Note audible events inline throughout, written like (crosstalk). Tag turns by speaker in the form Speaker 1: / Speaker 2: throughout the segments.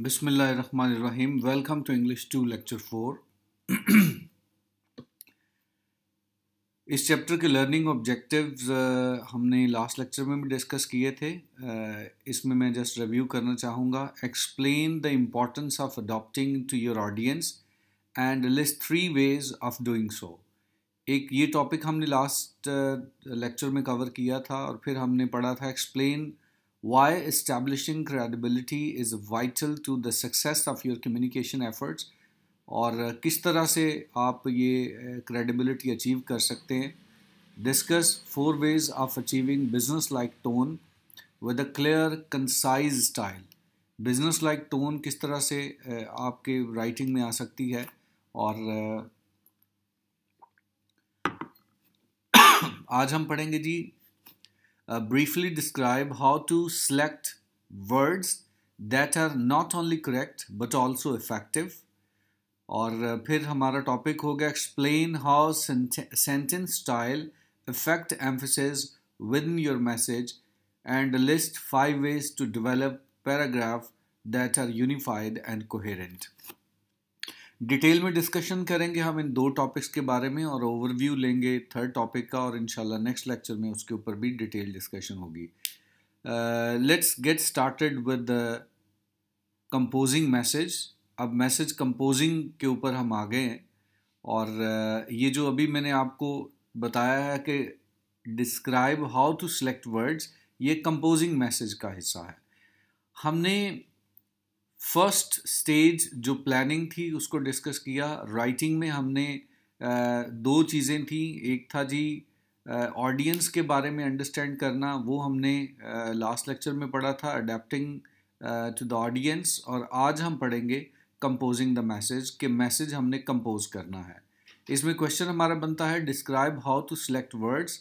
Speaker 1: Bismillahirrahmanirrahim. Welcome to English two lecture four इस chapter के learning objectives हमने last lecture में भी डिस्कस किए थे इसमें मैं जस्ट रिव्यू करना चाहूँगा explain the importance of adopting to your audience and list three ways of doing so एक ये टॉपिक हमने लास्ट लेक्चर में कवर किया था और फिर हमने पढ़ा था explain why establishing credibility is vital to the success of your communication efforts और किस तरह से आप ये credibility achieve कर सकते हैं discuss four ways of achieving business like tone with a clear concise style business like tone किस तरह से आपके writing में आ सकती है और आज हम पढ़ेंगे जी uh, briefly describe how to select words that are not only correct but also effective और uh, फिर हमारा टॉपिक होगा explain how sentence style affect emphasis within your message and list five ways to develop paragraph that are unified and coherent. Detail में discussion करेंगे हम इन दो topics के बारे में और ओवरव्यू लेंगे थर्ड टॉपिक का और इनशाला नेक्स्ट लेक्चर में उसके ऊपर भी डिटेल डिस्कशन होगी let's get started with composing message अब मैसेज कंपोजिंग के ऊपर हम आ गए हैं और uh, ये जो अभी मैंने आपको बताया है कि describe how to select words ये कंपोजिंग मैसेज का हिस्सा है हमने फर्स्ट स्टेज जो प्लानिंग थी उसको डिस्कस किया राइटिंग में हमने दो चीज़ें थी एक था जी ऑडियंस के बारे में अंडरस्टैंड करना वो हमने लास्ट लेक्चर में पढ़ा था अडेप्टिंग टू द ऑडियंस और आज हम पढ़ेंगे कंपोजिंग द मैसेज के मैसेज हमने कंपोज करना है इसमें क्वेश्चन हमारा बनता है describe how to select words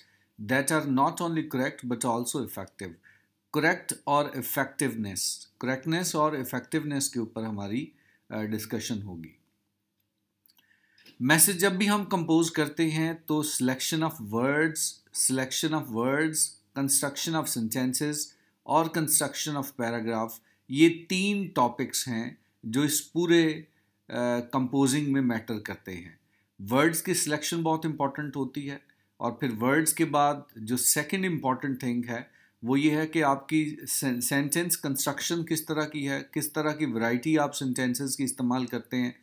Speaker 1: that are not only correct but also effective correct और इफ़ेक्टिवनेस करेक्टनेस और इफ़ेक्टिवनेस के ऊपर हमारी डिस्कशन होगी मैसेज जब भी हम कंपोज करते हैं तो selection of words selection of words construction of sentences और कंस्ट्रक्शन ऑफ पैराग्राफ ये तीन टॉपिक्स हैं जो इस पूरे कंपोजिंग uh, में मैटर करते हैं वर्ड्स की सिलेक्शन बहुत इम्पॉर्टेंट होती है और फिर वर्ड्स के बाद जो सेकंड इम्पॉर्टेंट थिंग है वो ये है कि आपकी सेंटेंस कंस्ट्रक्शन किस तरह की है किस तरह की वैरायटी आप सेंटेंसेस की इस्तेमाल करते हैं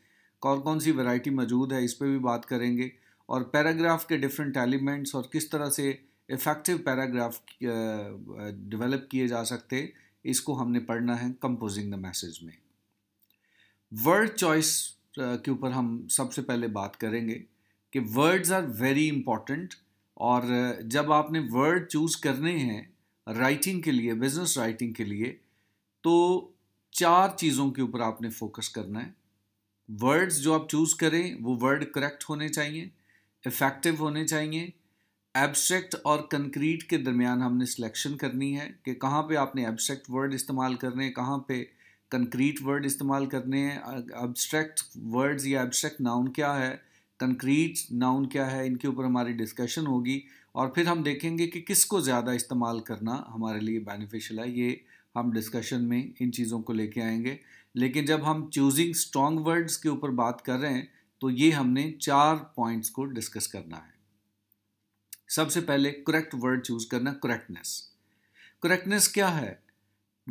Speaker 1: कौन कौन सी वैरायटी मौजूद है इस पर भी बात करेंगे और पैराग्राफ के डिफरेंट एलिमेंट्स और किस तरह से इफ़ेक्टिव पैराग्राफ डेवलप किए जा सकते इसको हमने पढ़ना है कंपोजिंग द मैसेज में वर्ड चॉइस के ऊपर हम सबसे पहले बात करेंगे कि वर्ड्स आर वेरी इंपॉर्टेंट और जब आपने वर्ड चूज़ करने हैं राइटिंग के लिए बिजनेस राइटिंग के लिए तो चार चीज़ों के ऊपर आपने फोकस करना है वर्ड्स जो आप चूज़ करें वो वर्ड करेक्ट होने चाहिए इफ़ेक्टिव होने चाहिए एब्स्ट्रैक्ट और कंक्रीट के दरमियान हमने सिलेक्शन करनी है कि कहाँ पे आपने एब्स्ट्रैक्ट वर्ड इस्तेमाल करने हैं कहाँ पे कंक्रीट वर्ड इस्तेमाल करने हैं एब्स्ट्रैक्ट वर्ड्स या एब्स्ट्रैक्ट नाउन क्या है कंक्रीट नाउन क्या है इनके ऊपर हमारी डिस्कशन होगी और फिर हम देखेंगे कि किसको ज़्यादा इस्तेमाल करना हमारे लिए बेनिफिशियल है ये हम डिस्कशन में इन चीज़ों को लेके आएंगे लेकिन जब हम चूजिंग स्ट्रॉन्ग वर्ड्स के ऊपर बात कर रहे हैं तो ये हमने चार पॉइंट्स को डिस्कस करना है सबसे पहले करेक्ट वर्ड चूज करना करेक्टनेस करेक्टनेस क्या है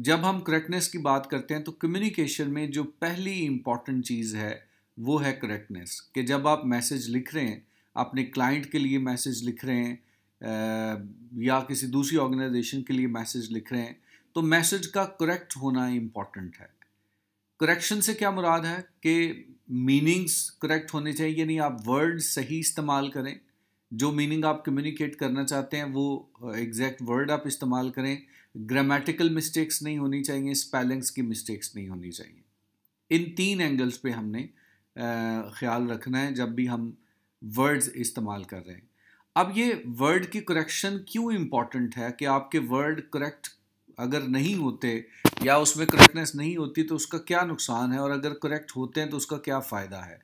Speaker 1: जब हम करेक्टनेस की बात करते हैं तो कम्युनिकेशन में जो पहली इम्पॉर्टेंट चीज़ है वो है करेक्टनेस कि जब आप मैसेज लिख रहे हैं अपने क्लाइंट के लिए मैसेज लिख रहे हैं या किसी दूसरी ऑर्गेनाइजेशन के लिए मैसेज लिख रहे हैं तो मैसेज का करेक्ट होना इम्पॉर्टेंट है करेक्शन से क्या मुराद है कि मीनिंग्स करेक्ट होने चाहिए यानी आप वर्ड सही इस्तेमाल करें जो मीनिंग आप कम्युनिकेट करना चाहते हैं वो एग्जैक्ट वर्ड आप इस्तेमाल करें ग्रामेटिकल मिस्टेक्स नहीं होनी चाहिए स्पेलिंग्स की मिस्टेक्स नहीं होनी चाहिए इन तीन एंगल्स पे हमने ख्याल रखना है जब भी हम वर्ड्स इस्तेमाल कर रहे हैं अब ये वर्ड की करेक्शन क्यों इम्पॉर्टेंट है कि आपके वर्ड करेक्ट अगर नहीं होते या उसमें करेक्टनेस नहीं होती तो उसका क्या नुकसान है और अगर करेक्ट होते हैं तो उसका क्या फ़ायदा है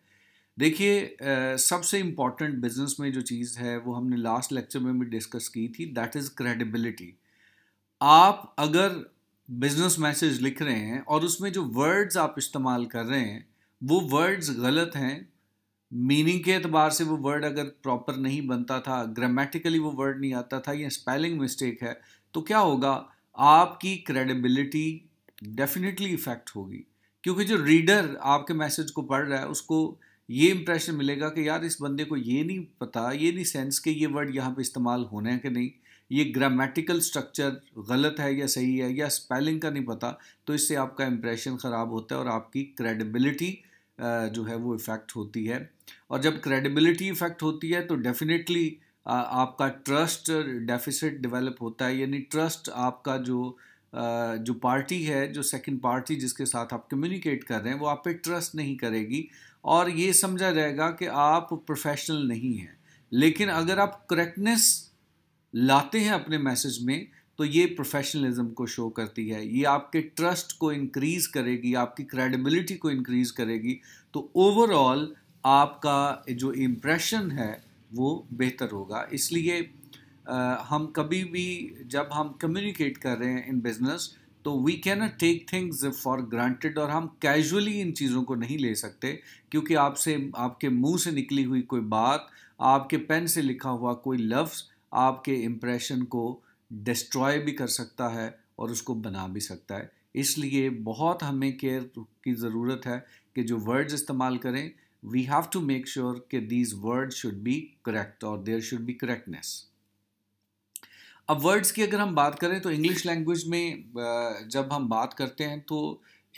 Speaker 1: देखिए सबसे इम्पॉर्टेंट बिजनेस में जो चीज़ है वो हमने लास्ट लेक्चर में भी डिस्कस की थी दैट इज़ क्रेडिबिलिटी आप अगर बिजनेस मैसेज लिख रहे हैं और उसमें जो वर्ड्स आप इस्तेमाल कर रहे हैं वो वर्ड्स गलत हैं मीनिंग के अतबार से वो वर्ड अगर प्रॉपर नहीं बनता था ग्रामेटिकली वो वर्ड नहीं आता था या स्पेलिंग मिस्टेक है तो क्या होगा आपकी क्रेडिबिलिटी डेफिनेटली इफ़ेक्ट होगी क्योंकि जो रीडर आपके मैसेज को पढ़ रहा है उसको ये इम्प्रेशन मिलेगा कि यार इस बंदे को ये नहीं पता ये नहीं सेंस कि ये वर्ड यहाँ पे इस्तेमाल होना है कि नहीं ये ग्रामेटिकल स्ट्रक्चर गलत है या सही है या स्पेलिंग का नहीं पता तो इससे आपका इम्प्रेशन ख़राब होता है और आपकी क्रेडिबिलिटी जो है वो इफ़ेक्ट होती है और जब क्रेडिबिलिटी इफ़ेक्ट होती है तो डेफिनेटली आपका ट्रस्ट डेफिसिट डेवलप होता है यानी ट्रस्ट आपका जो जो पार्टी है जो सेकंड पार्टी जिसके साथ आप कम्युनिकेट कर रहे हैं वो आप पे ट्रस्ट नहीं करेगी और ये समझा जाएगा कि आप प्रोफेशनल नहीं हैं लेकिन अगर आप करेक्टनेस लाते हैं अपने मैसेज में तो ये प्रोफेशनलिज्म को शो करती है ये आपके ट्रस्ट को इंक्रीज करेगी आपकी क्रेडिबिलिटी को इंक्रीज करेगी तो ओवरऑल आपका जो इम्प्रेशन है वो बेहतर होगा इसलिए आ, हम कभी भी जब हम कम्युनिकेट कर रहे हैं इन बिज़नेस तो we can not take things for granted और हम कैजुअली इन चीज़ों को नहीं ले सकते क्योंकि आपसे आपके मुंह से निकली हुई कोई बात आपके पेन से लिखा हुआ कोई लफ्ज़ आपके इम्प्रेशन को डिस्ट्रॉय भी कर सकता है और उसको बना भी सकता है इसलिए बहुत हमें केयर की ज़रूरत है कि जो वर्ड्स इस्तेमाल करें we have to make sure कि these word should be correct और देयर शुड बी करेक्टनेस अब वर्ड्स की अगर हम बात करें तो इंग्लिश लैंग्वेज में जब हम बात करते हैं तो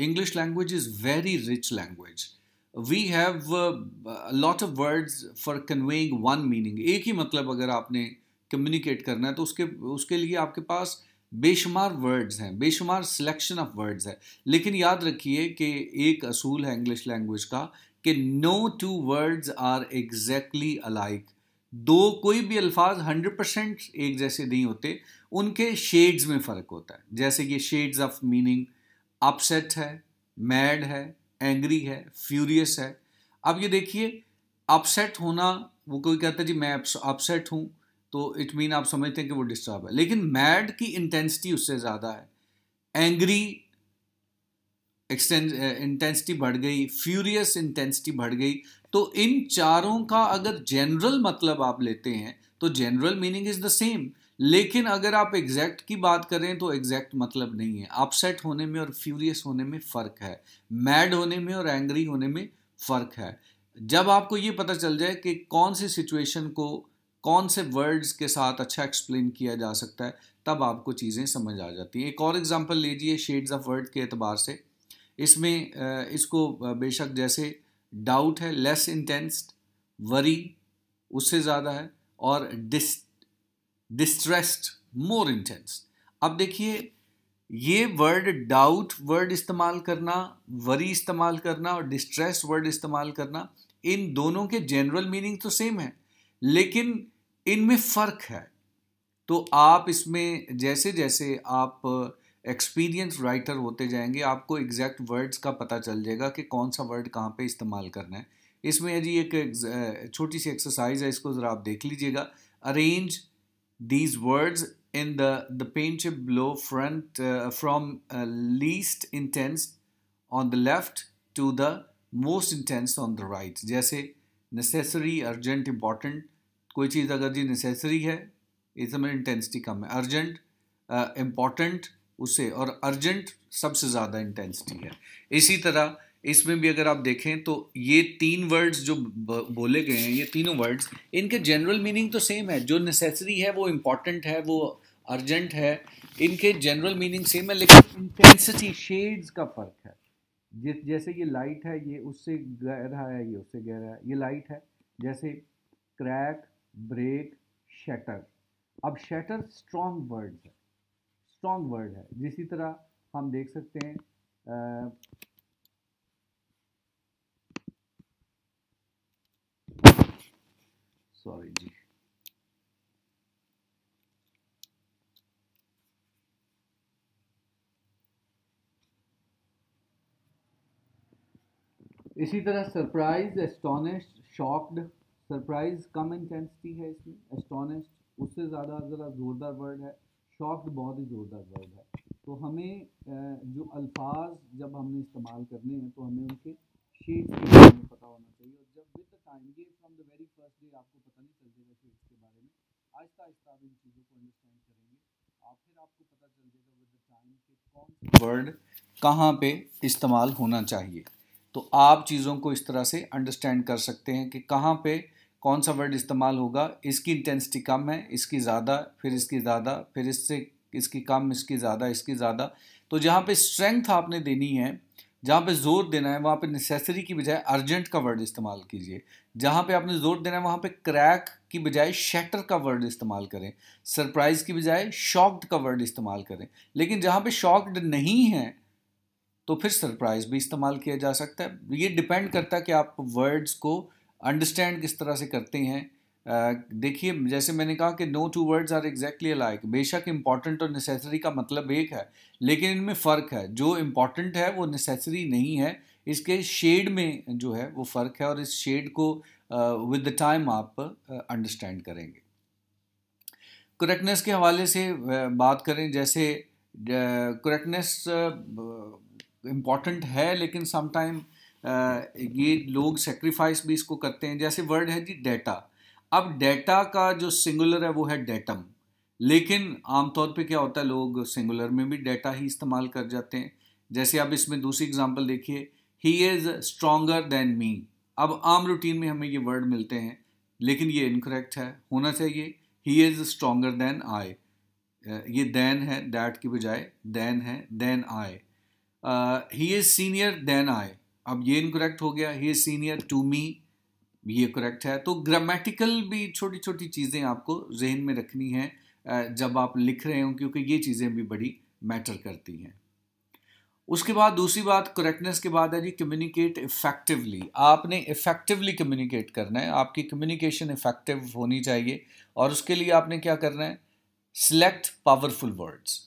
Speaker 1: English language is very rich language we have lot of words for conveying one meaning एक ही मतलब अगर आपने कम्युनिकेट करना है तो उसके उसके लिए आपके पास बेशुमार वर्ड्स हैं बेशुमार सिलेक्शन ऑफ वर्ड्स है लेकिन याद रखिए कि एक असूल है इंग्लिश लैंग्वेज का कि no two words are exactly alike दो कोई भी अल्फाज 100 परसेंट एक जैसे नहीं होते उनके शेड्स में फ़र्क होता है जैसे कि शेड्स ऑफ मीनिंग अपसेट है मैड है एंग्री है फ्यूरियस है अब ये देखिए अपसेट होना वो कोई कहता है जी मैं अपसेट हूँ तो इट मीन आप समझते हैं कि वो डिस्टर्ब है लेकिन मैड की इंटेंसिटी उससे ज़्यादा है एंग्री एक्सटें इंटेंसिटी बढ़ गई फ्यूरियस इंटेंसिटी बढ़ गई तो इन चारों का अगर जनरल मतलब आप लेते हैं तो general meaning is the same लेकिन अगर आप एग्जैक्ट की बात करें तो एग्जैक्ट मतलब नहीं है अपसेट होने में और फ्यूरियस होने में फ़र्क है मैड होने में और एंग्री होने में फ़र्क है जब आपको ये पता चल जाए कि कौन सी सिचुएशन को कौन से वर्ड्स के साथ अच्छा एक्सप्लेन किया जा सकता है तब आपको चीज़ें समझ आ जाती हैं एक और एग्जांपल लीजिए शेड्स ऑफ वर्ड के अतबार से इसमें इसको बेशक जैसे डाउट है लेस इंटेंस वरी उससे ज़्यादा है और डिस डिस्ट्रेस्ड मोर इंटेंस अब देखिए ये वर्ड डाउट वर्ड इस्तेमाल करना वरी इस्तेमाल करना और डिस्ट्रेस वर्ड इस्तेमाल करना इन दोनों के जनरल मीनिंग तो सेम है लेकिन इनमें फ़र्क है तो आप इसमें जैसे जैसे आप एक्सपीरियंस राइटर होते जाएंगे आपको एग्जैक्ट वर्ड्स का पता चल जाएगा कि कौन सा वर्ड कहाँ पे इस्तेमाल करना है इसमें जी एक छोटी सी एक्सरसाइज है इसको ज़रा आप देख लीजिएगा arrange these words in the the paint blow front from least intense on the left to the most intense on the right जैसे नेसेसरी अर्जेंट इम्पॉर्टेंट कोई चीज़ अगर जी नेसेसरी है इस समय इंटेंसिटी कम है अर्जेंट इम्पॉर्टेंट उससे और अर्जेंट सबसे ज़्यादा इंटेंसिटी है इसी तरह इसमें भी अगर आप देखें तो ये तीन वर्ड्स जो बोले गए हैं ये तीनों वर्ड्स इनके जनरल मीनिंग तो सेम है जो नेसेसरी है वो इम्पॉर्टेंट है वो अर्जेंट है इनके जनरल मीनिंग सेम है लेकिन इंटेंसिटी शेड्स का फ़र्क है जिस जैसे ये लाइट है ये उससे गहरा है ये उससे गहरा है ये लाइट है जैसे क्रैक ब्रेक शटर अब शटर स्ट्रॉन्ग वर्ड है स्ट्रॉन्ग वर्ड है जिसी तरह हम देख सकते हैं सॉरी जी इसी तरह सरप्राइज एस्टोनिश शॉक्ड सरप्राइज कम इंटेंसिटी है इसमें एस्टोनिस्ड उससे ज़्यादा ज़रा ज़ोरदार वर्ड है शॉक्ड बहुत ही ज़ोरदार वर्ड है तो हमें जो अल्फाज जब हमने इस्तेमाल करने हैं तो हमें उनके शेड्स के बारे में पता होना चाहिए और जब विद द टाइम ये from the very first day आपको पता नहीं चल जाएगा शेड्स के बारे में आहिस्ता आहिस्ता आप इन चीज़ों को अंडरस्टैंड करेंगे और फिर आपको पता चल जाएगा विद द टाइम कि कौन सा वर्ड कहाँ पे इस्तेमाल होना चाहिए तो आप चीज़ों को इस तरह से अंडरस्टैंड कर सकते हैं कि कहाँ पर कौन सा वर्ड इस्तेमाल होगा इसकी इंटेंसिटी कम है इसकी ज़्यादा फिर इसकी ज़्यादा फिर इससे इसकी कम इसकी ज़्यादा इसकी ज़्यादा तो जहाँ पे स्ट्रेंथ आपने देनी है जहाँ पे जोर देना है वहाँ पे नेसेसरी की बजाय अर्जेंट का वर्ड इस्तेमाल कीजिए जहाँ पे आपने जोर देना है वहाँ पे क्रैक की बजाय शटर का वर्ड इस्तेमाल करें सरप्राइज की बजाय शॉक्ड का वर्ड इस्तेमाल करें लेकिन जहाँ पे शॉक्ड नहीं है तो फिर सरप्राइज भी इस्तेमाल किया जा सकता है ये डिपेंड करता है कि आप वर्ड्स को अंडरस्टैंड किस तरह से करते हैं देखिए जैसे मैंने कहा कि no two words are exactly alike बेशक इम्पॉर्टेंट और नेसेसरी का मतलब एक है लेकिन इनमें फ़र्क है जो इम्पॉर्टेंट है वो नेसेसरी नहीं है इसके शेड में जो है वो फ़र्क है और इस शेड को विद द टाइम आप अंडरस्टैंड uh, करेंगे करेक्टनेस के हवाले से बात करें जैसे करेक्टनेस uh, इम्पॉर्टेंट है लेकिन समटाइम ये लोग सेक्रीफाइस भी इसको करते हैं जैसे वर्ड है जी डेटा अब डेटा का जो सिंगुलर है वो है डेटम लेकिन आमतौर पे क्या होता है लोग सिंगुलर में भी डेटा ही इस्तेमाल कर जाते हैं जैसे आप इसमें दूसरी एग्जांपल देखिए he is stronger than me अब आम रूटीन में हमें ये वर्ड मिलते हैं लेकिन ये इनकरेक्ट है होना चाहिए he is stronger than I ये देन है डैट की बजाय देन है than I he is senior than I अब ये इनकरेक्ट हो गया ही सीनियर टू मी ये करेक्ट है तो ग्रामेटिकल भी छोटी छोटी चीज़ें आपको जहन में रखनी है जब आप लिख रहे हो क्योंकि ये चीज़ें भी बड़ी मैटर करती हैं उसके बाद दूसरी बात करेक्टनेस के बाद है जी कम्युनिकेट इफेक्टिवली आपने इफेक्टिवली कम्युनिकेट करना है आपकी कम्युनिकेशन इफेक्टिव होनी चाहिए और उसके लिए आपने क्या करना है select powerful words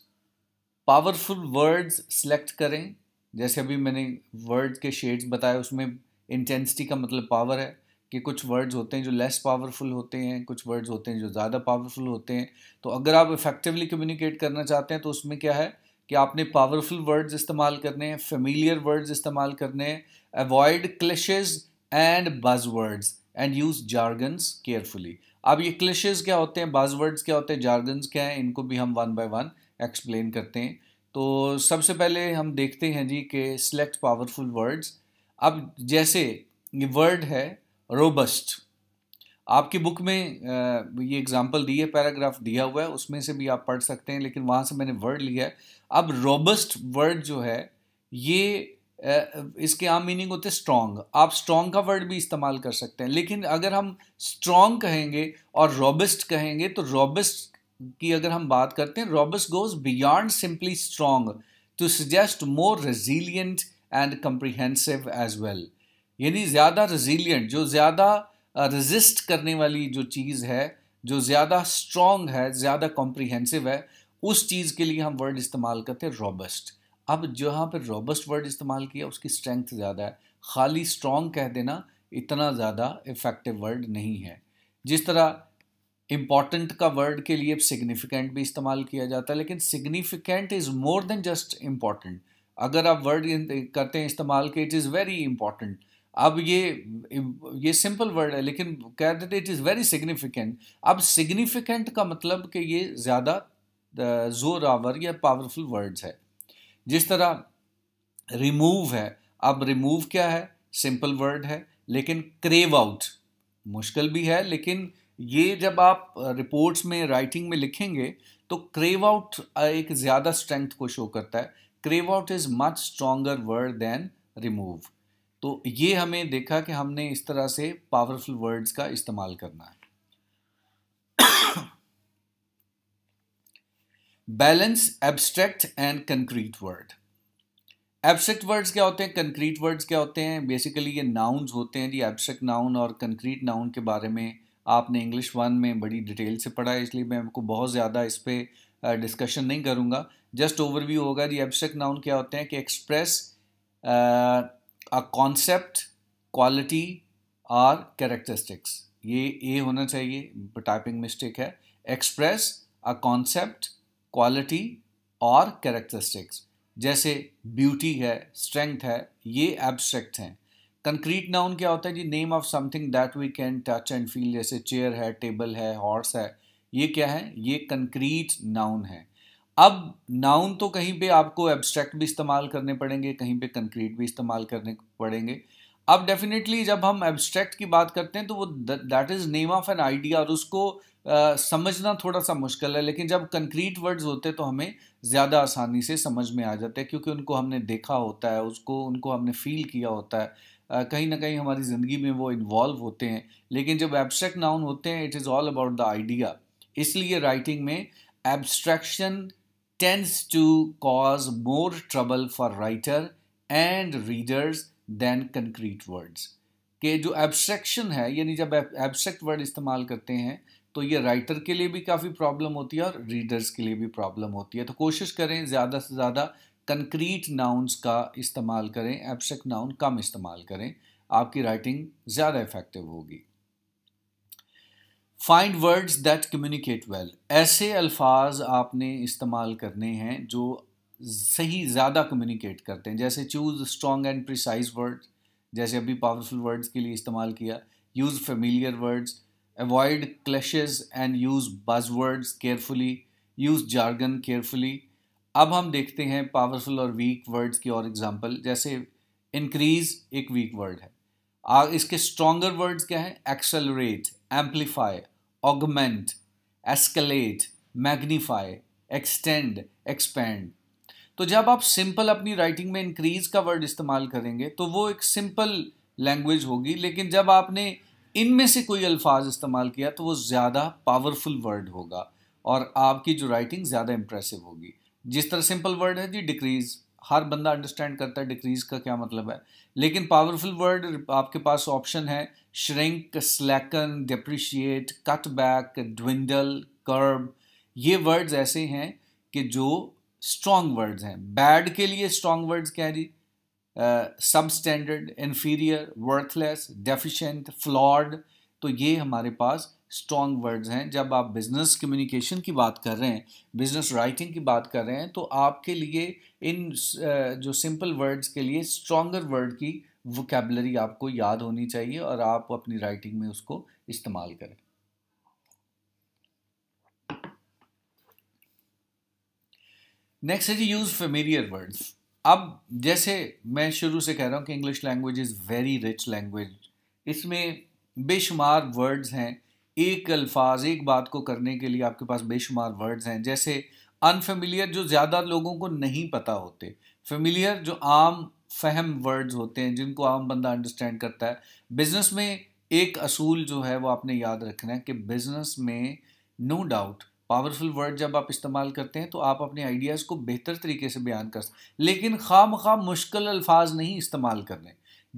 Speaker 1: powerful words select करें जैसे अभी मैंने वर्ड के शेड्स बताए उसमें इंटेंसिटी का मतलब पावर है कि कुछ वर्ड्स होते हैं जो लेस पावरफुल होते हैं कुछ वर्ड्स होते हैं जो ज़्यादा पावरफुल होते हैं तो अगर आप इफेक्टिवली कम्युनिकेट करना चाहते हैं तो उसमें क्या है कि आपने पावरफुल वर्ड्स इस्तेमाल करने हैं फेमिलियर वर्ड्स इस्तेमाल करने हैं avoid cliches and buzz words and use jargons carefully अब ये क्लिशेज क्या होते हैं बाज वर्ड्स क्या होते हैं जार्गन्स क्या हैं इनको भी हम वन बाय वन एक्सप्लेन करते हैं तो सबसे पहले हम देखते हैं जी के सिलेक्ट पावरफुल वर्ड्स अब जैसे ये वर्ड है रोबस्ट आपकी बुक में ये एग्जांपल दी है पैराग्राफ दिया हुआ है उसमें से भी आप पढ़ सकते हैं लेकिन वहाँ से मैंने वर्ड लिया है अब रोबस्ट वर्ड जो है ये इसके आम मीनिंग होते हैं स्ट्रॉन्ग आप स्ट्रॉन्ग का वर्ड भी इस्तेमाल कर सकते हैं लेकिन अगर हम स्ट्रॉन्ग कहेंगे और रोबस्ट कहेंगे तो रोबस्ट की अगर हम बात करते हैं robust goes beyond simply strong to suggest more resilient and comprehensive as well यानी ज़्यादा रेजिलियंट जो ज़्यादा रजिस्ट करने वाली जो चीज़ है जो ज़्यादा स्ट्रॉन्ग है ज़्यादा कॉम्प्रिहेंसिव है उस चीज़ के लिए हम वर्ड इस्तेमाल करते हैं रॉबस्ट अब जहाँ पर रॉबस्ट वर्ड इस्तेमाल किया उसकी स्ट्रेंथ ज़्यादा है खाली स्ट्रॉन्ग कह देना इतना ज़्यादा इफ़ेक्टिव वर्ड नहीं है जिस तरह इम्पॉर्टेंट का वर्ड के लिए सिग्निफिकेंट भी इस्तेमाल किया जाता है लेकिन significant is more than just important अगर आप वर्ड करते हैं इस्तेमाल के इट इज़ वेरी इम्पॉर्टेंट अब ये ये सिंपल वर्ड है लेकिन कह देते इट इज़ वेरी सिग्निफिकेंट अब सिग्निफिकेंट का मतलब कि ये ज़्यादा जोर आवर या पावरफुल वर्ड्स है जिस तरह रिमूव है अब रिमूव क्या है सिंपल वर्ड है लेकिन क्रेव आउट मुश्किल भी है लेकिन ये जब आप रिपोर्ट्स में राइटिंग में लिखेंगे तो क्रेव आउट एक ज़्यादा स्ट्रेंथ को शो करता है carve out is much stronger word than remove तो ये हमें देखा कि हमने इस तरह से पावरफुल वर्ड्स का इस्तेमाल करना है balance abstract and concrete word abstract words क्या होते हैं कंक्रीट वर्ड्स क्या होते हैं बेसिकली ये नाउन्स होते हैं जी एब्स्ट्रैक्ट नाउन और कंक्रीट नाउन के बारे में आपने इंग्लिश वन में बड़ी डिटेल से पढ़ा है इसलिए मैं आपको बहुत ज़्यादा इस पर डिस्कशन नहीं करूँगा जस्ट ओवरव्यू होगा जी एब्स्ट्रैक्ट नाउन क्या होते हैं कि express a concept quality or characteristics ये ए होना चाहिए टाइपिंग मिस्टेक है एक्सप्रेस अ कॉन्सेप्ट क्वालिटी और कैरेक्टरिस्टिक्स जैसे ब्यूटी है स्ट्रेंथ है ये एब्स्ट्रैक्ट हैं कंक्रीट नाउन क्या होता है जी name of something that we can touch and feel जैसे चेयर है टेबल है हॉर्स है ये क्या है ये कंक्रीट नाउन है अब नाउन तो कहीं पे आपको एब्स्ट्रैक्ट भी इस्तेमाल करने पड़ेंगे कहीं पे कंक्रीट भी इस्तेमाल करने पड़ेंगे अब डेफिनेटली जब हम एब्स्ट्रैक्ट की बात करते हैं तो वो that is name of an idea और उसको आ, समझना थोड़ा सा मुश्किल है लेकिन जब कंक्रीट वर्ड्स होते हैं तो हमें ज़्यादा आसानी से समझ में आ जाते हैं क्योंकि उनको हमने देखा होता है उसको उनको हमने फील किया होता है आ, कहीं ना कहीं हमारी ज़िंदगी में वो इन्वॉल्व होते हैं लेकिन जब एब्स्ट्रैक्ट नाउन होते हैं it is all about the idea इसलिए राइटिंग में abstraction tends to cause more trouble for writer and readers than concrete words के जो एब्स्ट्रैक्शन है यानी जब एब्स्ट्रैक्ट वर्ड इस्तेमाल करते हैं तो ये राइटर के लिए भी काफ़ी प्रॉब्लम होती है और रीडर्स के लिए भी प्रॉब्लम होती है तो कोशिश करें ज़्यादा से ज़्यादा कंक्रीट नाउन्स का इस्तेमाल करें एब्स्ट्रैक्ट नाउन कम इस्तेमाल करें आपकी राइटिंग ज़्यादा इफेक्टिव होगी find words that communicate well ऐसे अल्फाज आपने इस्तेमाल करने हैं जो सही ज़्यादा कम्युनिकेट करते हैं जैसे choose strong and precise word जैसे अभी पावरफुल वर्ड्स के लिए इस्तेमाल किया use familiar words avoid clichés and use buzz words carefully use jargon carefully अब हम देखते हैं पावरफुल और वीक वर्ड्स की और एग्जांपल जैसे इंक्रीज एक वीक वर्ड है आ, इसके स्ट्रॉन्गर वर्ड्स क्या हैं accelerate amplify augment escalate magnify extend expand तो जब आप सिंपल अपनी राइटिंग में इंक्रीज का वर्ड इस्तेमाल करेंगे तो वो एक सिंपल लैंग्वेज होगी लेकिन जब आपने इनमें से कोई अल्फाज इस्तेमाल किया तो वो ज़्यादा पावरफुल वर्ड होगा और आपकी जो राइटिंग ज़्यादा इम्प्रेसिव होगी जिस तरह सिंपल वर्ड है जी डिक्रीज हर बंदा अंडरस्टैंड करता है डिक्रीज का क्या मतलब है लेकिन पावरफुल वर्ड आपके पास ऑप्शन है shrink slacken depreciate cut back dwindle curb ये वर्ड्स ऐसे हैं कि जो स्ट्रॉन्ग वर्ड्स हैं बैड के लिए strong words carry substandard inferior worthless deficient flawed तो ये हमारे पास स्ट्रॉन्ग वर्ड्स हैं जब आप बिजनेस कम्युनिकेशन की बात कर रहे हैं बिजनेस राइटिंग की बात कर रहे हैं तो आपके लिए इन uh, जो सिंपल वर्ड्स के लिए स्ट्रॉन्गर वर्ड की वोकेबलरी आपको याद होनी चाहिए और आप अपनी राइटिंग में उसको इस्तेमाल करें नेक्स्ट है जी यूज फेमेरियर वर्ड्स अब जैसे मैं शुरू से कह रहा हूँ कि English language is very rich language इसमें बेशुमार वर्ड्स हैं एक अल्फाज एक बात को करने के लिए आपके पास बेशुमार वर्ड्स हैं जैसे अनफेमिलियर जो ज़्यादा लोगों को नहीं पता होते फेमिलियर जो आम फहम वर्ड्स होते हैं जिनको आम बंदा अंडरस्टैंड करता है बिज़नेस में एक असूल जो है वो आपने याद रखना है कि बिज़नेस में no no doubt powerful word जब आप इस्तेमाल करते हैं तो आप अपने आइडियाज़ को बेहतर तरीके से बयान कर सकते लेकिन खाम खा मुश्किल अल्फाज नहीं इस्तेमाल करने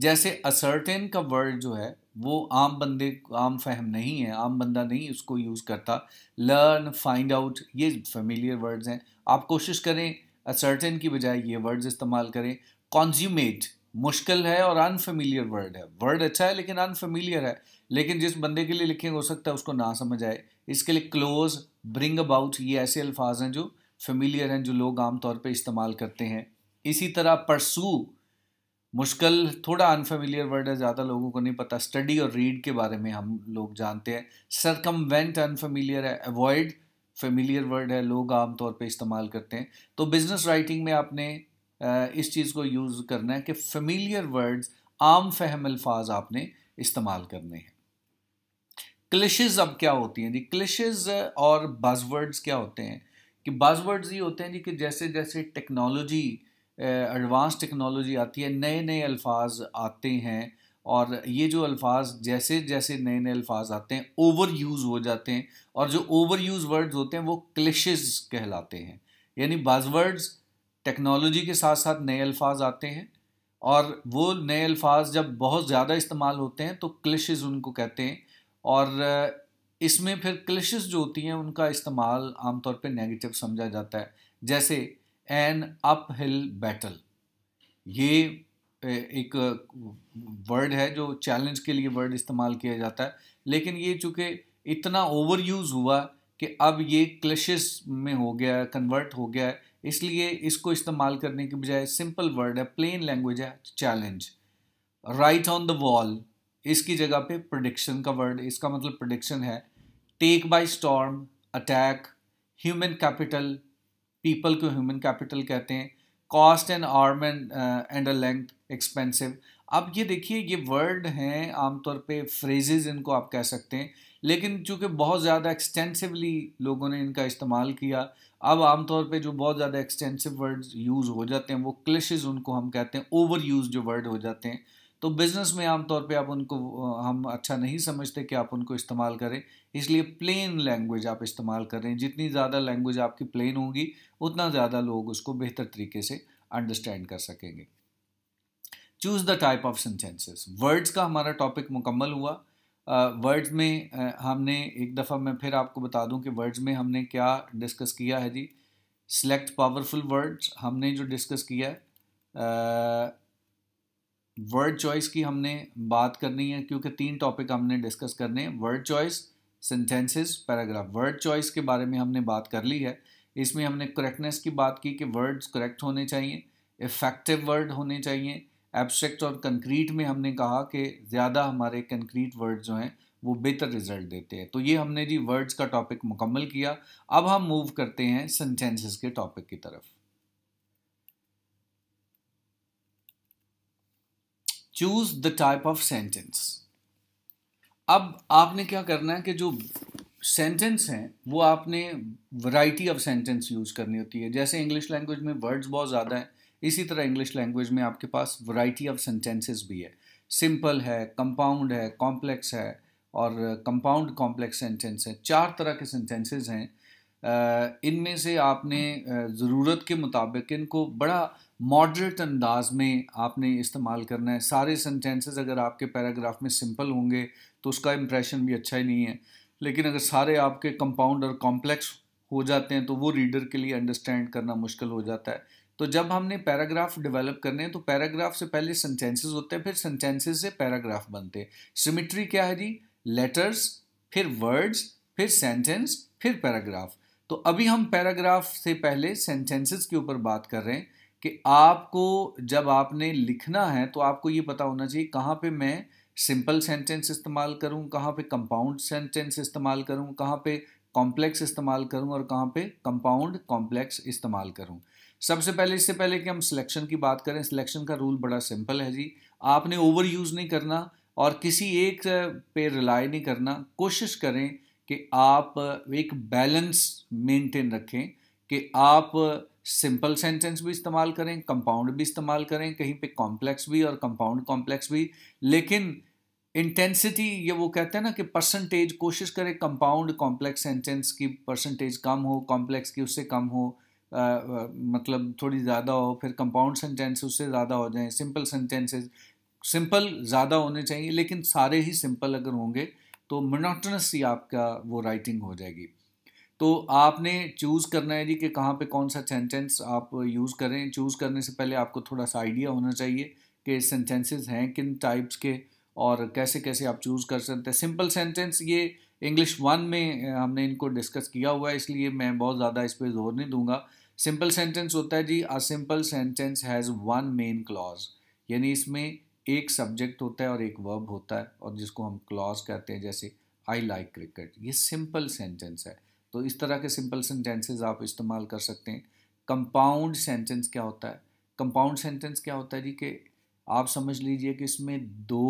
Speaker 1: जैसे असर्टेन का वर्ड जो है वो आम बंदे आम फहम नहीं है आम बंदा नहीं उसको यूज़ करता लर्न फाइंड आउट ये फेमिलियर वर्ड्स हैं आप कोशिश करें असर्टेन की बजाय ये वर्ड्स इस्तेमाल करें कॉन्ज्यूमेट मुश्किल है और अनफेमिलियर वर्ड है वर्ड अच्छा है लेकिन अनफेमिलियर है लेकिन जिस बंदे के लिए लिखें हो सकता है उसको ना समझ आए इसके लिए क्लोज ब्रिंग अबाउट ये ऐसे अल्फाज हैं जो फेमिलियर हैं जो लोग आम तौर पे इस्तेमाल करते हैं इसी तरह परसू मुश्किल थोड़ा अनफेमिलियर वर्ड है ज़्यादा लोगों को नहीं पता स्टडी और रीड के बारे में हम लोग जानते हैं सरकमवेंट अनफेमिलियर है अवॉइड फेमिलियर वर्ड है लोग आम तौर पे इस्तेमाल करते हैं तो बिज़नेस राइटिंग में आपने इस चीज़ को यूज़ करना है कि फेमिलियर वर्ड्स आम फहम अल्फाज आपने इस्तेमाल करने हैं क्लिशेज अब क्या होती हैं जी क्लिशेज और बाजवर्ड्स क्या होते हैं कि बाजवर्ड्स ये होते हैं जी कि जैसे जैसे टेक्नोलॉजी एडवांस टेक्नोलॉजी आती है नए नए अल्फाज आते हैं और ये जो अल्फाज जैसे जैसे नए नए अल्फाज आते हैं ओवर यूज़ हो जाते हैं और जो ओवर यूज़ वर्ड्स होते हैं वो क्लिशेज कहलाते हैं यानी बाजवर्ड्स टेक्नोलॉजी के साथ साथ नए अल्फाज आते हैं और वो नए अल्फाज जब बहुत ज़्यादा इस्तेमाल होते हैं तो क्लिशेज उनको कहते हैं और इसमें फिर क्लिशेस जो होती हैं उनका इस्तेमाल आमतौर पे नेगेटिव समझा जाता है जैसे एन अप हिल बैटल ये एक वर्ड है जो चैलेंज के लिए वर्ड इस्तेमाल किया जाता है लेकिन ये चूँकि इतना ओवर यूज़ हुआ कि अब ये क्लिशेस में हो गया है कन्वर्ट हो गया है इसलिए इसको इस्तेमाल करने के बजाय सिंपल वर्ड है प्लेन लैंग्वेज है challenge right on the wall इसकी जगह पे प्रडिक्शन का वर्ड इसका मतलब प्रडिक्शन है take by storm attack human capital people को ह्यूमन कैपिटल कहते हैं cost and arm and and a length expensive अब ये देखिए ये वर्ड हैं आमतौर पे फ्रेजेज इनको आप कह सकते हैं लेकिन चूंकि बहुत ज़्यादा एक्सटेंसिवली लोगों ने इनका इस्तेमाल किया अब आमतौर पे जो बहुत ज़्यादा एक्सटेंसिव वर्ड्स यूज़ हो जाते हैं वो क्लिशेज उनको हम कहते हैं ओवर यूज जो वर्ड हो जाते हैं तो बिज़नेस में आमतौर पे आप उनको हम अच्छा नहीं समझते कि आप उनको इस्तेमाल करें इसलिए प्लेन लैंग्वेज आप इस्तेमाल करें जितनी ज़्यादा लैंग्वेज आपकी प्लेन होगी उतना ज़्यादा लोग उसको बेहतर तरीके से अंडरस्टैंड कर सकेंगे choose the type of sentences words का हमारा टॉपिक मुकम्मल हुआ वर्ड्स uh, में uh, हमने एक दफ़ा मैं फिर आपको बता दूं कि वर्ड्स में हमने क्या डिस्कस किया है जी सेलेक्ट पावरफुल वर्ड्स हमने जो डिस्कस किया है uh, वर्ड चॉइस की हमने बात करनी है क्योंकि तीन टॉपिक हमने डिस्कस करने हैं word choice sentences paragraph word choice के बारे में हमने बात कर ली है इसमें हमने करेक्टनेस की बात की कि वर्ड्स करेक्ट होने चाहिए इफेक्टिव वर्ड होने चाहिए एब्स्ट्रैक्ट और कंक्रीट में हमने कहा कि ज़्यादा हमारे कंक्रीट वर्ड जो हैं वो बेहतर रिजल्ट देते हैं तो ये हमने जी वर्ड्स का टॉपिक मुकम्मल किया अब हम मूव करते हैं सेंटेंसेस के टॉपिक की तरफ choose the type of sentence अब आपने क्या करना है कि जो सेंटेंस हैं वो आपने वैरायटी ऑफ सेंटेंस यूज़ करनी होती है जैसे इंग्लिश लैंग्वेज में वर्ड्स बहुत ज़्यादा हैं इसी तरह इंग्लिश लैंग्वेज में आपके पास वैरायटी ऑफ सेंटेंसेस भी है सिंपल है कंपाउंड है कॉम्प्लेक्स है और कंपाउंड कॉम्प्लेक्स सेंटेंस है चार तरह के सेंटेंसेस हैं इनमें से आपने ज़रूरत के मुताबिक इनको बड़ा मॉडरेट अंदाज में आपने इस्तेमाल करना है सारे सेंटेंसेस अगर आपके पैराग्राफ में सिंपल होंगे तो उसका इम्प्रेशन भी अच्छा ही नहीं है लेकिन अगर सारे आपके कंपाउंड और कॉम्प्लेक्स हो जाते हैं तो वो रीडर के लिए अंडरस्टैंड करना मुश्किल हो जाता है तो जब हमने पैराग्राफ डेवलप करने हैं तो पैराग्राफ से पहले सेंटेंसेस होते हैं फिर सेंटेंसेस से पैराग्राफ बनते हैं सिमिट्री क्या है जी लेटर्स फिर वर्ड्स फिर सेंटेंस फिर पैराग्राफ तो अभी हम पैराग्राफ से पहले सेंटेंसेस के ऊपर बात कर रहे हैं कि आपको जब आपने लिखना है तो आपको ये पता होना चाहिए कहाँ पे मैं सिंपल सेंटेंस इस्तेमाल करूँ कहाँ पे कंपाउंड सेंटेंस इस्तेमाल करूँ कहाँ पे कॉम्प्लेक्स इस्तेमाल करूँ और कहाँ पे कंपाउंड कॉम्प्लेक्स इस्तेमाल करूँ सबसे पहले इससे पहले कि हम सिलेक्शन की बात करें सिलेक्शन का रूल बड़ा सिंपल है जी आपने ओवर यूज़ नहीं करना और किसी एक पे रिलाई नहीं करना कोशिश करें कि आप एक बैलेंस मेंटेन रखें कि आप सिंपल सेंटेंस भी इस्तेमाल करें कंपाउंड भी इस्तेमाल करें कहीं पे कॉम्प्लेक्स भी और कंपाउंड कॉम्प्लेक्स भी लेकिन इंटेंसिटी ये वो कहते हैं ना कि परसेंटेज कोशिश करें कंपाउंड कॉम्प्लेक्स सेंटेंस की परसेंटेज कम हो कॉम्प्लेक्स की उससे कम हो आ, आ, मतलब थोड़ी ज़्यादा हो फिर कंपाउंड सेंटेंस उससे ज़्यादा हो जाए सिंपल सेंटेंसेज सिंपल ज़्यादा होने चाहिए लेकिन सारे ही सिंपल अगर होंगे तो मोनोटनस ही आपका वो राइटिंग हो जाएगी तो आपने चूज़ करना है जी कि कहाँ पे कौन सा सेंटेंस आप यूज़ करें चूज़ करने से पहले आपको थोड़ा सा आइडिया होना चाहिए कि सेंटेंसेस हैं किन टाइप्स के और कैसे कैसे आप चूज़ कर सकते हैं सिंपल सेंटेंस ये इंग्लिश वन में हमने इनको डिस्कस किया हुआ है इसलिए मैं बहुत ज़्यादा इस पर जोर नहीं दूंगा सिंपल सेंटेंस होता है जी a simple sentence has one main clause यानी इसमें एक सब्जेक्ट होता है और एक वर्ब होता है और जिसको हम क्लॉज कहते हैं जैसे आई लाइक क्रिकेट ये सिंपल सेंटेंस है तो इस तरह के सिंपल सेंटेंसेज आप इस्तेमाल कर सकते हैं कंपाउंड सेंटेंस क्या होता है कंपाउंड सेंटेंस क्या होता है जी कि आप समझ लीजिए कि इसमें दो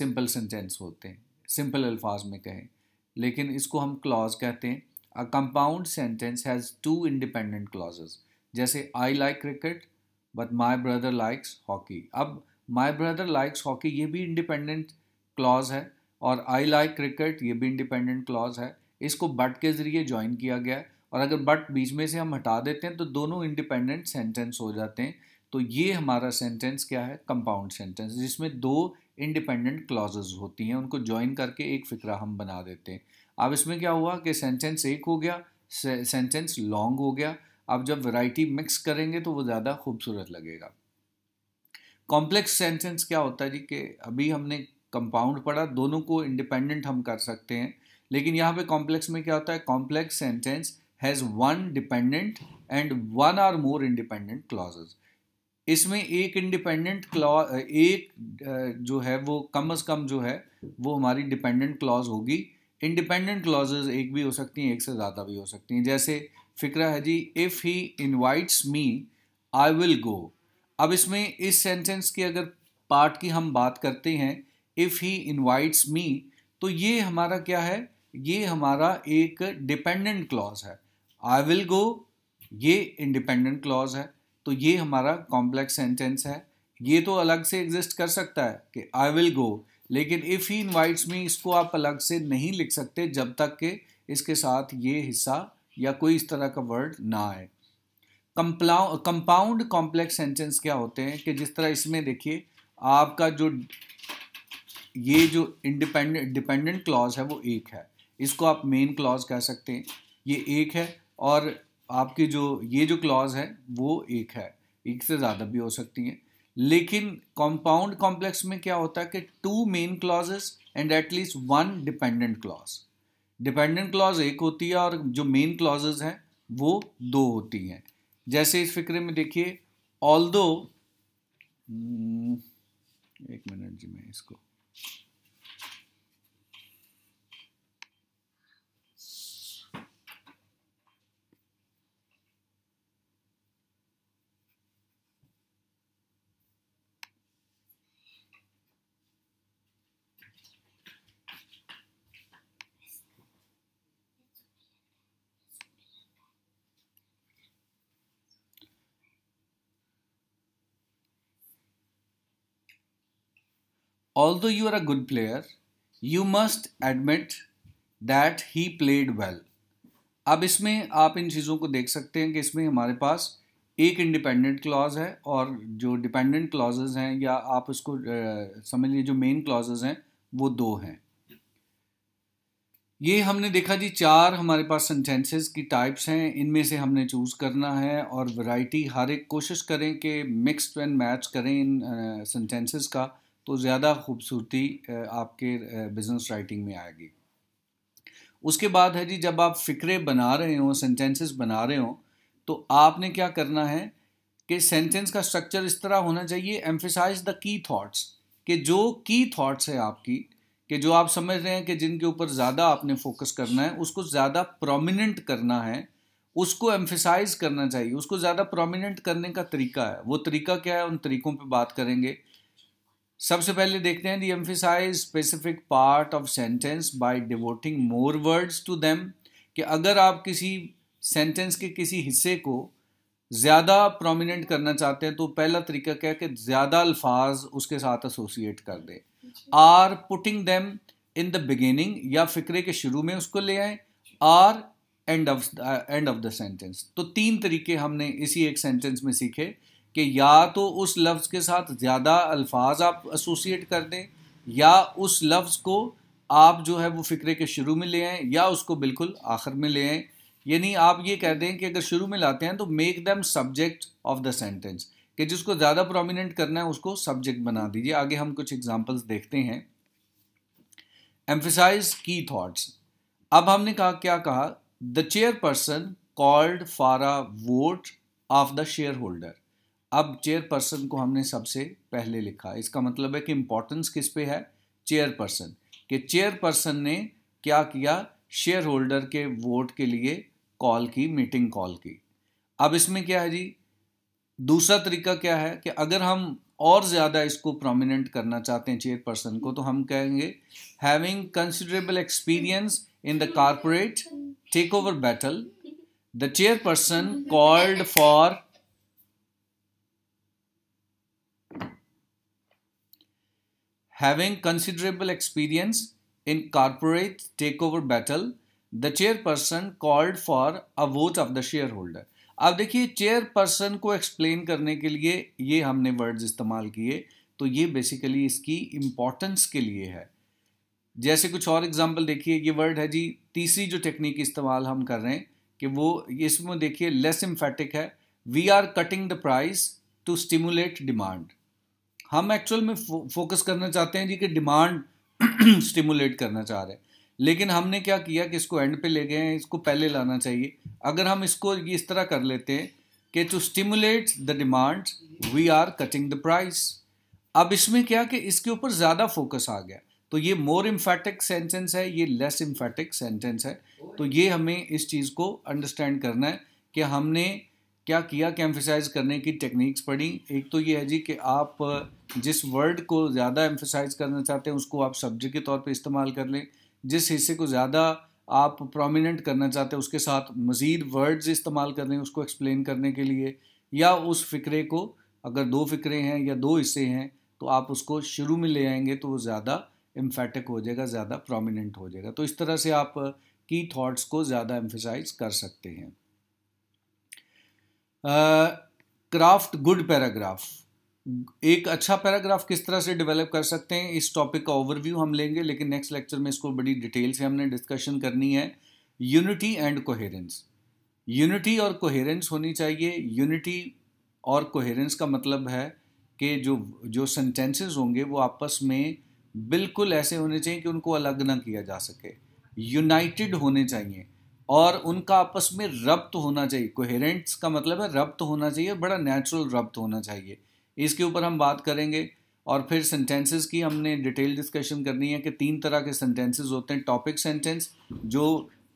Speaker 1: सिंपल सेंटेंस होते हैं सिंपल अल्फाज में कहें लेकिन इसको हम क्लॉज कहते हैं a compound sentence has two independent clauses जैसे I like cricket but my brother likes hockey अब माई ब्रदर लाइक्स हॉकी ये भी इंडिपेंडेंट क्लॉज है और आई लाइक क्रिकेट ये भी इंडिपेंडेंट क्लॉज है इसको बट के ज़रिए ज्वाइन किया गया है और अगर बट बीच में से हम हटा देते हैं तो दोनों इंडिपेंडेंट सेंटेंस हो जाते हैं तो ये हमारा सेंटेंस क्या है कंपाउंड सेंटेंस जिसमें दो इंडिपेंडेंट क्लॉजेज होती हैं उनको ज्वाइन करके एक फिक्रा हम बना देते हैं अब इसमें क्या हुआ कि सेंटेंस एक हो गया सेंटेंस लॉन्ग हो गया अब जब वैरायटी मिक्स करेंगे तो वो ज़्यादा खूबसूरत लगेगा कॉम्प्लेक्स सेंटेंस क्या होता है जी कि अभी हमने कंपाउंड पढ़ा दोनों को इंडिपेंडेंट हम कर सकते हैं लेकिन यहाँ पे कॉम्प्लेक्स में क्या होता है complex sentence has one dependent and one or more independent clauses इसमें एक इंडिपेंडेंट क्लॉज एक जो है वो कम अज़ कम जो है वो हमारी डिपेंडेंट क्लॉज होगी इंडिपेंडेंट क्लॉजेज एक भी हो सकती हैं एक से ज़्यादा भी हो सकती हैं जैसे फिक्रा है जी if he invites me I will go अब इसमें इस सेंटेंस की अगर पार्ट की हम बात करते हैं इफ़ ही इन्वाइट्स मी तो ये हमारा क्या है ये हमारा एक डिपेंडेंट क्लॉज है आई विल गो ये इंडिपेंडेंट क्लॉज है तो ये हमारा कॉम्प्लेक्स सेंटेंस है ये तो अलग से एग्जिस्ट कर सकता है कि आई विल गो लेकिन इफ़ ही इनवाइट्स मी इसको आप अलग से नहीं लिख सकते जब तक के इसके साथ ये हिस्सा या कोई इस तरह का वर्ड ना आए कंपाउंड कॉम्प्लेक्स सेंटेंस क्या होते हैं कि जिस तरह इसमें देखिए आपका जो ये जो इंडिपेंडेंट डिपेंडेंट क्लॉज है वो एक है इसको आप मेन क्लॉज कह सकते हैं ये एक है और आपके जो ये जो क्लॉज है वो एक है एक से ज़्यादा भी हो सकती हैं लेकिन कंपाउंड कॉम्प्लेक्स में क्या होता है कि two main clauses and at least one dependent clause dependent clause एक होती है और जो मेन क्लॉजेज हैं वो दो होती हैं जैसे इस फिक्रे में देखिए ऑल दो हम्म, एक मिनट जी मैं इसको although you are a good player, you must admit that he played well. अब इसमें आप इन चीज़ों को देख सकते हैं कि इसमें हमारे पास एक इंडिपेंडेंट क्लॉज है और जो डिपेंडेंट क्लॉजेज हैं या आप इसको समझ लीजिए जो मेन क्लॉजेज हैं वो दो हैं ये हमने देखा जी चार हमारे पास सेंटेंसेस की टाइप्स हैं इनमें से हमने चूज़ करना है और वैरायटी हर एक कोशिश करें कि मिक्स्ड एंड मैच करें इन सेंटेंसेस का तो ज़्यादा खूबसूरती आपके बिज़नेस राइटिंग में आएगी उसके बाद है जी जब आप फ़िक्रे बना रहे हो सेंटेंसेस बना रहे हो तो आपने क्या करना है कि सेंटेंस का स्ट्रक्चर इस तरह होना चाहिए एम्फिसाइज द की थॉट्स कि जो की थॉट्स है आपकी कि जो आप समझ रहे हैं कि जिनके ऊपर ज़्यादा आपने फोकस करना है उसको ज़्यादा प्रोमिनेंट करना है उसको एम्फिसाइज करना चाहिए उसको ज़्यादा प्रोमिनेंट करने का तरीका है वो तरीका क्या है उन तरीकों पे बात करेंगे सबसे पहले देखते हैं the emphasize specific part of sentence by devoting more words to them कि अगर आप किसी सेंटेंस के किसी हिस्से को ज़्यादा प्रोमिनेंट करना चाहते हैं तो पहला तरीका क्या है कि ज़्यादा अल्फाज उसके साथ एसोसिएट कर दें or putting them in the beginning या फिक्रे के शुरू में उसको ले आए or end of end of the sentence तो तीन तरीके हमने इसी एक सेंटेंस में सीखे कि या तो उस लफ्ज़ के साथ ज़्यादा अल्फाज आप एसोसिएट कर दें या उस लफ्ज़ को आप जो है वो फ़िक्रे के शुरू में ले आएँ या उसको बिल्कुल आखिर में ले आएँ यानी आप ये कह दें कि अगर शुरू में लाते हैं तो make them subject of the sentence कि जिसको ज़्यादा प्रोमिनेंट करना है उसको सब्जेक्ट बना दीजिए आगे हम कुछ एग्जाम्पल्स देखते हैं एम्फिसाइज की थाट्स अब हमने कहा क्या कहा the chairperson called for a vote of the shareholder अब चेयरपर्सन को हमने सबसे पहले लिखा इसका मतलब है कि इम्पोर्टेंस किस पे है चेयरपर्सन कि चेयरपर्सन ने क्या किया शेयर होल्डर के वोट के लिए कॉल की मीटिंग कॉल की अब इसमें क्या है जी दूसरा तरीका क्या है कि अगर हम और ज़्यादा इसको प्रोमिनेंट करना चाहते हैं चेयरपर्सन को तो हम कहेंगे having considerable experience in the corporate takeover battle the chairperson called for Having considerable experience in corporate takeover battle, the chairperson called for a vote of the shareholder अब देखिए chairperson को explain करने के लिए ये हमने words इस्तेमाल किए तो ये बेसिकली इसकी इम्पोर्टेंस के लिए है जैसे कुछ और एग्जांपल देखिए ये वर्ड है जी तीसरी जो टेक्निक इस्तेमाल हम कर रहे हैं कि वो इसमें देखिए लेस इम्फेटिक है we are cutting the price to stimulate demand हम एक्चुअल में फो, फोकस करना चाहते हैं जी कि डिमांड स्टिमुलेट (clears throat) करना चाह रहे हैं लेकिन हमने क्या किया कि इसको एंड पे ले गए हैं इसको पहले लाना चाहिए अगर हम इसको ये इस तरह कर लेते हैं कि to stimulate the demand we are cutting the price अब इसमें क्या कि इसके ऊपर ज़्यादा फोकस आ गया तो ये मोर इम्फेटिक सेंटेंस है ये लेस इम्फेटिक सेंटेंस है तो ये हमें इस चीज़ को अंडरस्टैंड करना है कि हमने क्या किया कि एम्फिसाइज करने की टेक्निक्स पढ़ी एक तो ये है जी कि आप जिस वर्ड को ज़्यादा एम्फिसाइज करना चाहते हैं उसको आप सब्जेक्ट के तौर पे इस्तेमाल कर लें जिस हिस्से को ज़्यादा आप प्रोमिनेंट करना चाहते हैं उसके साथ मज़ीद वर्ड्स इस्तेमाल कर लें उसको एक्सप्लेन करने के लिए या उस फ़िक्रे को अगर दो फ़िक्रे हैं या दो हिस्से हैं तो आप उसको शुरू में ले आएंगे तो वो ज़्यादा इम्फेटिक हो जाएगा ज़्यादा प्रोमिनेंट हो जाएगा तो इस तरह से आप की थॉट्स को ज़्यादा एम्फिसाइज कर सकते हैं क्राफ्ट गुड पैराग्राफ एक अच्छा पैराग्राफ किस तरह से डेवलप कर सकते हैं इस टॉपिक का ओवरव्यू हम लेंगे लेकिन नेक्स्ट लेक्चर में इसको बड़ी डिटेल से हमने डिस्कशन करनी है यूनिटी एंड कोहेरेंस यूनिटी और कोहेरेंस होनी चाहिए यूनिटी और कोहेरेंस का मतलब है कि जो जो सेंटेंसेस होंगे वो आपस में बिल्कुल ऐसे होने चाहिए कि उनको अलग ना किया जा सके यूनाइटेड होने चाहिए और उनका आपस में रब्त होना चाहिए कोहेरेंट्स का मतलब है रब्त होना चाहिए बड़ा नेचुरल रब्त होना चाहिए इसके ऊपर हम बात करेंगे और फिर सेंटेंसेस की हमने डिटेल डिस्कशन करनी है कि तीन तरह के सेंटेंसेस होते हैं टॉपिक सेंटेंस जो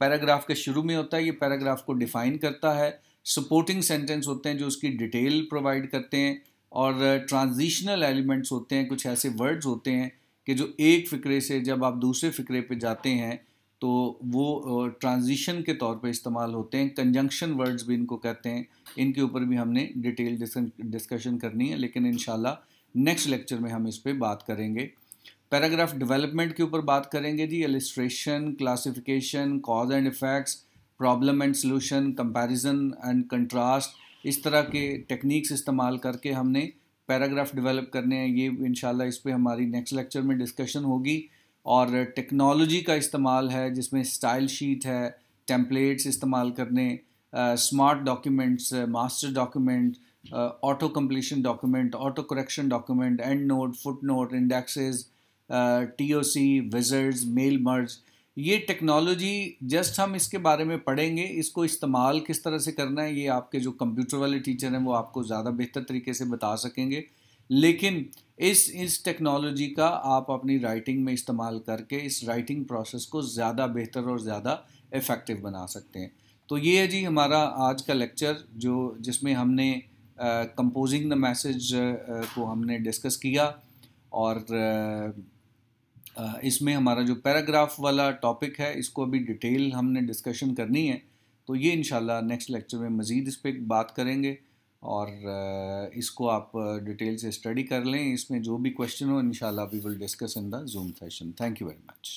Speaker 1: पैराग्राफ के शुरू में होता है ये पैराग्राफ को डिफाइन करता है सपोर्टिंग सेंटेंस होते हैं जो उसकी डिटेल प्रोवाइड करते हैं और ट्रांजिशनल uh, एलिमेंट्स होते हैं कुछ ऐसे वर्ड्स होते हैं कि जो एक फ़िक्रे से जब आप दूसरे फ़िक्रे पे जाते हैं तो वो ट्रांजिशन के तौर पे इस्तेमाल होते हैं कंजंक्शन वर्ड्स भी इनको कहते हैं इनके ऊपर भी हमने डिटेल डिस्कशन करनी है लेकिन इन नेक्स्ट लेक्चर में हम इस पर बात करेंगे पैराग्राफ डेवलपमेंट के ऊपर बात करेंगे जी illustration classification cause and effects problem and solution comparison and contrast इस तरह के टेक्निक्स इस्तेमाल करके हमने पैराग्राफ डेवलप करने हैं ये इन इस पर हमारी नेक्स्ट लेक्चर में डिस्कशन होगी और टेक्नोलॉजी का इस्तेमाल है जिसमें स्टाइल शीट है टेम्पलेट्स इस्तेमाल करने smart documents master document auto completion document auto correction document endnote footnote indexes T O C wizards mail merge ये टेक्नोलॉजी जस्ट हम इसके बारे में पढ़ेंगे इसको इस्तेमाल किस तरह से करना है ये आपके जो कंप्यूटर वाले टीचर हैं वो आपको ज़्यादा बेहतर तरीके से बता सकेंगे लेकिन इस इस टेक्नोलॉजी का आप अपनी राइटिंग में इस्तेमाल करके इस राइटिंग प्रोसेस को ज़्यादा बेहतर और ज़्यादा इफ़ेक्टिव बना सकते हैं तो ये है जी हमारा आज का लेक्चर जो जिसमें हमने कंपोजिंग द मैसेज को हमने डिस्कस किया और इसमें हमारा जो पैराग्राफ वाला टॉपिक है इसको अभी डिटेल हमने डिस्कशन करनी है तो ये इन नेक्स्ट लेक्चर में मज़ीद इस पर बात करेंगे और इसको आप डिटेल से स्टडी कर लें इसमें जो भी क्वेश्चन हो in we will discuss in the Zoom session thank you very much